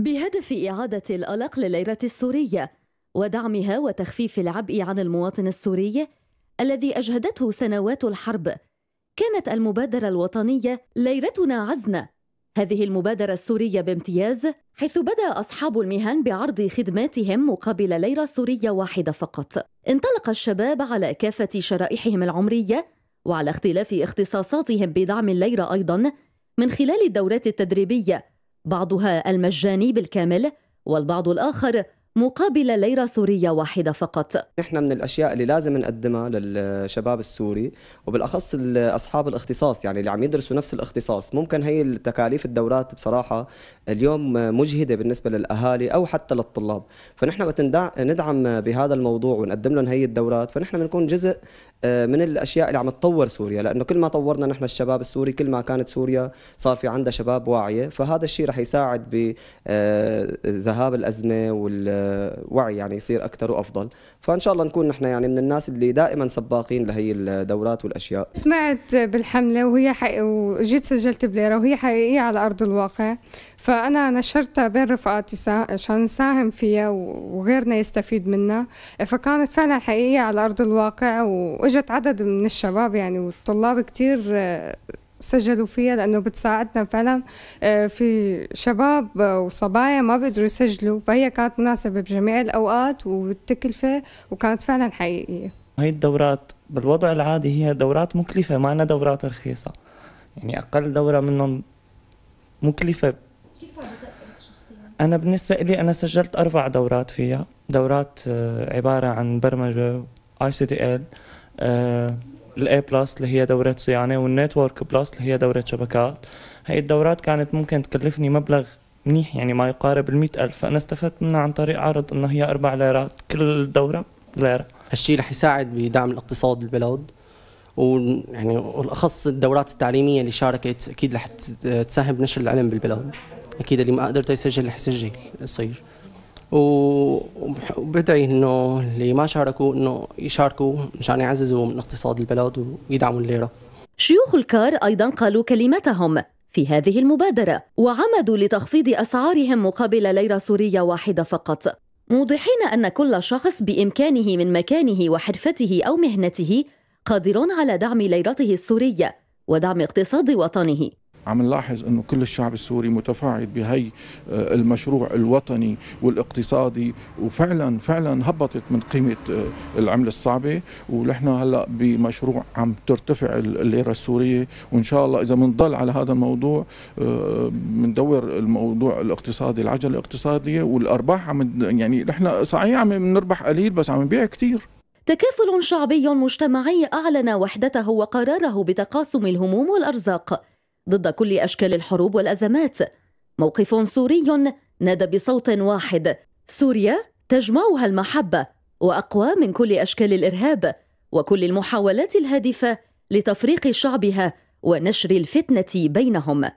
بهدف إعادة الألق لليرة السورية ودعمها وتخفيف العبء عن المواطن السوري الذي أجهدته سنوات الحرب كانت المبادرة الوطنية ليرتنا عزنا هذه المبادرة السورية بامتياز حيث بدأ أصحاب المهن بعرض خدماتهم مقابل ليرة سورية واحدة فقط انطلق الشباب على كافة شرائحهم العمرية وعلى اختلاف اختصاصاتهم بدعم الليرة أيضا من خلال الدورات التدريبية بعضها المجاني بالكامل والبعض الآخر مقابل ليرة سورية واحدة فقط نحن من الأشياء اللي لازم نقدمها للشباب السوري وبالأخص أصحاب الاختصاص يعني اللي عم يدرسوا نفس الاختصاص ممكن هي التكاليف الدورات بصراحة اليوم مجهدة بالنسبة للأهالي أو حتى للطلاب فنحن وقت ندعم بهذا الموضوع ونقدم لهم هي الدورات فنحن بنكون جزء آه، من الأشياء اللي عم تطور سوريا لأنه كل ما طورنا نحن الشباب السوري كل ما كانت سوريا صار في عندها شباب واعية فهذا الشيء رح يساعد بذهاب آه، الأزمة وال وعي يعني يصير اكثر وافضل فان شاء الله نكون نحن يعني من الناس اللي دائما سباقين لهي الدورات والاشياء سمعت بالحمله وهي حق... وجيت سجلت بليره وهي حقيقيه على ارض الواقع فأنا نشرتها بين رفقاتي عشان نساهم فيها وغيرنا يستفيد منها فكانت فعلا حقيقية على أرض الواقع وإجت عدد من الشباب يعني والطلاب كثير آه، سجلوا فيها لأنه بتساعدنا فعلا آه، في شباب وصبايا ما بيقدروا يسجلوا فهي كانت مناسبة بجميع الأوقات والتكلفة وكانت فعلا حقيقية هي الدورات بالوضع العادي هي دورات مكلفة ما أنا دورات رخيصة يعني أقل دورة منهم مكلفة أنا بالنسبة لي أنا سجلت أربع دورات فيها دورات آه، عبارة عن برمجة اي سي دي ال الاي بلس اللي هي دوره صيانه والنتورك بلس اللي هي دوره شبكات هي الدورات كانت ممكن تكلفني مبلغ منيح يعني ما يقارب المئة ألف فأنا استفدت منها عن طريق عرض إنه هي أربع ليرات كل دورة ليرة هالشيء رح يساعد بدعم الاقتصاد بالبلد ويعني والاخص الدورات التعليميه اللي شاركت اكيد رح تساهم بنشر العلم بالبلد اكيد اللي ما قدرته يسجل رح يسجل يصير وبدعي انه اللي ما شاركوا انه يشاركوا مشان يعززوا من اقتصاد البلد ويدعموا الليره. شيوخ الكار ايضا قالوا كلمتهم في هذه المبادره وعمدوا لتخفيض اسعارهم مقابل ليره سوريه واحده فقط. موضحين ان كل شخص بامكانه من مكانه وحرفته او مهنته قادر على دعم ليرته السوريه ودعم اقتصاد وطنه عم نلاحظ انه كل الشعب السوري متفاعل بهي آه، المشروع الوطني والاقتصادي وفعلا فعلا هبطت من قيمه آه، العمله الصعبه ونحن هلا بمشروع عم ترتفع الليره السوريه وان شاء الله اذا بنضل على هذا الموضوع بندور آه، الموضوع الاقتصادي العجله الاقتصاديه والارباح عم يعني نحن صحيح عم نربح قليل بس عم نبيع كثير تكافل شعبي مجتمعي اعلن وحدته وقراره بتقاسم الهموم والارزاق ضد كل أشكال الحروب والأزمات موقف سوري نادى بصوت واحد سوريا تجمعها المحبة وأقوى من كل أشكال الإرهاب وكل المحاولات الهادفة لتفريق شعبها ونشر الفتنة بينهم